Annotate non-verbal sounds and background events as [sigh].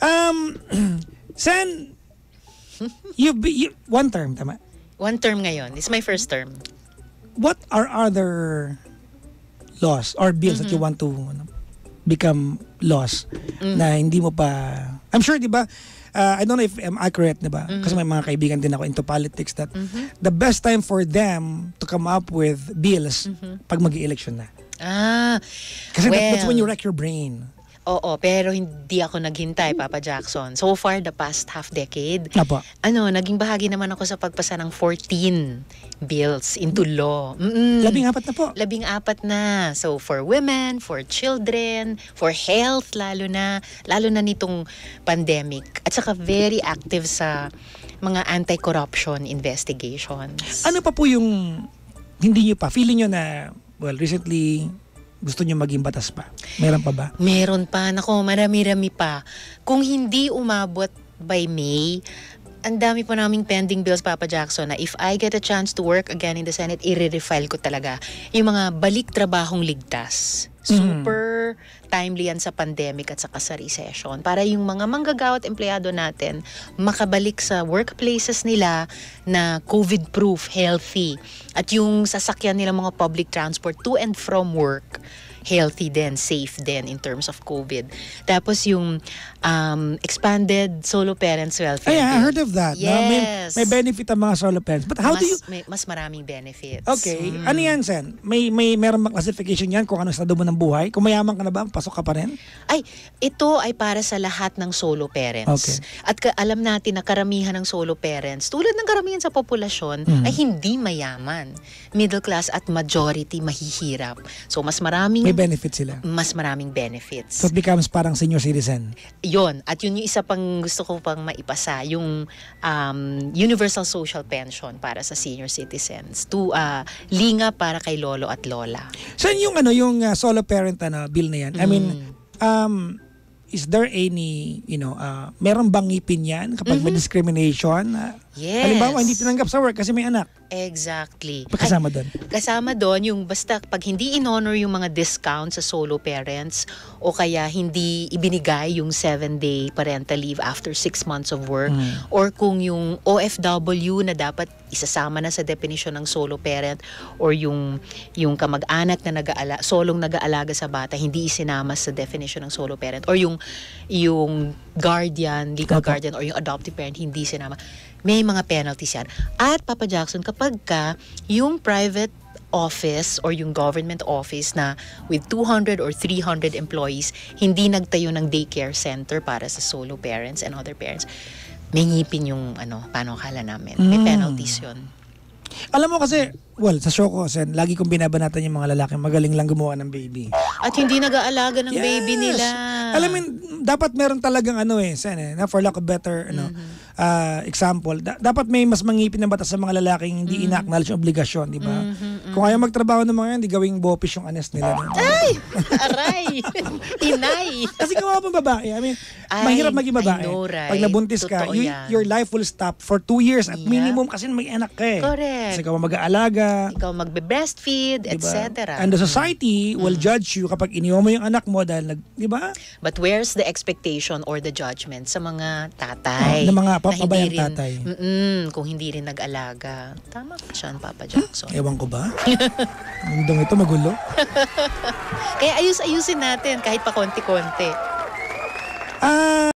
Um, [clears throat] Sen, you be, you, one term, tama? One term ngayon. It's my first term. What are other laws or bills mm -hmm. that you mm-hmm. want to ano, become laws mm -hmm. na hindi mo pa... I'm sure, di ba? Uh, I don't know if I'm accurate, di ba? Mm -hmm. Kasi may mm-hmm. mga kaibigan din ako into politics that mm -hmm. the best time for them to come up with bills mm -hmm. pag mag election na. Ah, Kasi well, that, that's when you wreck your brain. Oo, pero hindi ako naghintay, Papa Jackson. So far, the past half decade, Apa. ano, naging bahagi naman ako sa pagpasa ng 14 bills into law. Mm-mm. Labing apat na po. Labing apat na. So for women, for children, for health lalo na, lalo na nitong pandemic. At saka very active sa mga anti-corruption investigations. Ano pa po yung hindi nyo pa, feeling nyo na, well, recently, gusto niyo maging batas pa? Meron pa ba? Meron pa. Nako, marami-rami pa. Kung hindi umabot by May, ang dami po naming pending bills, Papa Jackson, na if I get a chance to work again in the Senate, i-refile ko talaga yung mga balik trabahong ligtas. Mm. Super mm. timely yan sa pandemic at sa sa session. Para yung mga manggagawa at empleyado natin makabalik sa workplaces nila na COVID-proof, healthy. At yung sasakyan nila mga public transport to and from work, healthy din, safe din in terms of COVID. Tapos yung um, expanded solo parents welfare. Yeah, I heard of that. Yes. No? May, may benefit ang mga solo parents. But how mas, do you... May, mas maraming benefits. Okay. Mm. Ano yan, Sen? May, may meron bang classification yan kung ano estado mo ng buhay? Kung mayaman ka na ba, pasok ka pa rin? Ay, ito ay para sa lahat ng solo parents. Okay. At ka, alam natin na karamihan ng solo parents, tulad ng karamihan sa populasyon, mm. ay hindi mayaman. Middle class at majority mahihirap. So, mas maraming... May benefits sila. Mas maraming benefits. So, it becomes parang senior citizen yon at yun yung isa pang gusto ko pang maipasa yung um, universal social pension para sa senior citizens to uh, linga para kay lolo at lola saan yung ano yung uh, solo parent ano bill na yan mm. i mean mm. um is there any you know uh, meron bang ngipin yan kapag mm-hmm. may discrimination uh, Yes. Halimbawa, hindi tinanggap sa work kasi may anak. Exactly. Kasama doon. Kasama doon yung basta pag hindi in-honor yung mga discounts sa solo parents o kaya hindi ibinigay yung 7-day parental leave after 6 months of work mm. or kung yung OFW na dapat isasama na sa definition ng solo parent or yung yung kamag-anak na nag-aala solong nag-aalaga sa bata hindi isinama sa definition ng solo parent or yung yung guardian, legal Opo. guardian, or yung adoptive parent, hindi sinama, may mga penalties yan. At Papa Jackson, kapag ka yung private office or yung government office na with 200 or 300 employees, hindi nagtayo ng daycare center para sa solo parents and other parents, may ngipin yung ano, paano kala namin. Mm. May hmm. penalties yun. Alam mo kasi, well, sa show ko, sen, lagi kong binabanatan yung mga lalaki, magaling lang gumawa ng baby. At hindi nag-aalaga ng yes! baby nila. Alam mo, dapat meron talagang ano eh, sen, eh for lack of better ano, mm-hmm. uh, example, da- dapat may mas mangipin na batas sa mga lalaking hindi mm-hmm. ina-acknowledge obligasyon, di ba? Mm-hmm. Mm-mm. Kung ayaw magtrabaho ng mga yan, di gawing bopis yung anes nila. Ay! Aray! [laughs] Inay! Kasi gawa pang babae. I mean, Ay, mahirap maging babae. know, right? Pag nabuntis ka, you, your life will stop for two years at Yeah. minimum kasi may anak ka eh. Correct. Kasi ikaw mag-aalaga. Ikaw magbe-breastfeed, diba? etc. And the society mm-hmm. will judge you kapag iniwan mo yung anak mo dahil nag, di ba? But where's the expectation or the judgment sa mga tatay? Oh, ng mga na hindi papabayang tatay. Mm-mm, kung hindi rin nag-alaga. Tama ka siyan, Papa Jackson. Ewan ko ba? Mundong ito magulo. [laughs] Kaya ayus-ayusin natin kahit pa konti-konti. Ah,